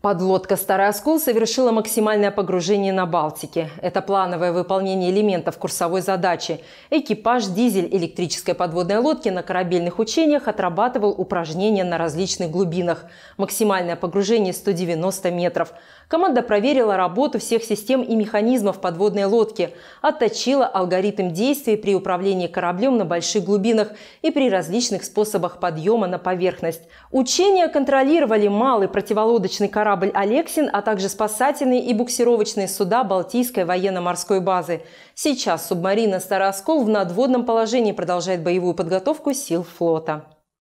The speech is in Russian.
Подлодка «Старый оскол» совершила максимальное погружение на Балтике. Это плановое выполнение элементов курсовой задачи. Экипаж дизель электрической подводной лодки на корабельных учениях отрабатывал упражнения на различных глубинах. Максимальное погружение 190 метров. Команда проверила работу всех систем и механизмов подводной лодки, отточила алгоритм действий при управлении кораблем на больших глубинах и при различных способах подъема на поверхность. Учения контролировали малый противолодочный корабль корабль «Алексин», а также спасательные и буксировочные суда Балтийской военно-морской базы. Сейчас субмарина «Староскол» в надводном положении продолжает боевую подготовку сил флота.